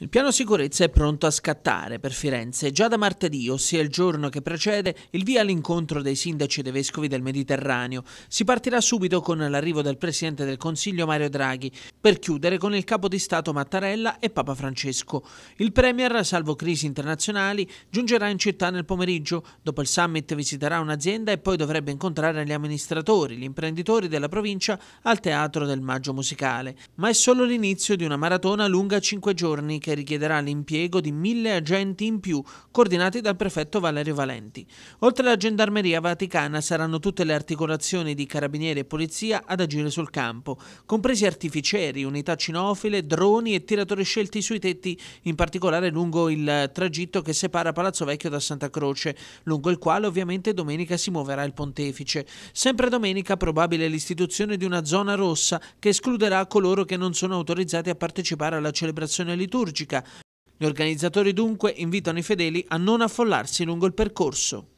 Il piano sicurezza è pronto a scattare per Firenze. Già da martedì, ossia il giorno che precede, il via all'incontro dei sindaci e dei vescovi del Mediterraneo. Si partirà subito con l'arrivo del Presidente del Consiglio Mario Draghi, per chiudere con il Capo di Stato Mattarella e Papa Francesco. Il Premier, salvo crisi internazionali, giungerà in città nel pomeriggio. Dopo il summit visiterà un'azienda e poi dovrebbe incontrare gli amministratori, gli imprenditori della provincia al Teatro del Maggio Musicale. Ma è solo l'inizio di una maratona lunga 5 giorni che richiederà l'impiego di mille agenti in più, coordinati dal prefetto Valerio Valenti. Oltre alla Gendarmeria Vaticana saranno tutte le articolazioni di carabinieri e polizia ad agire sul campo, compresi artificieri, unità cinofile, droni e tiratori scelti sui tetti, in particolare lungo il tragitto che separa Palazzo Vecchio da Santa Croce, lungo il quale ovviamente domenica si muoverà il pontefice. Sempre domenica probabile l'istituzione di una zona rossa che escluderà coloro che non sono autorizzati a partecipare alla celebrazione liturgica chirurgica. Gli organizzatori dunque invitano i fedeli a non affollarsi lungo il percorso.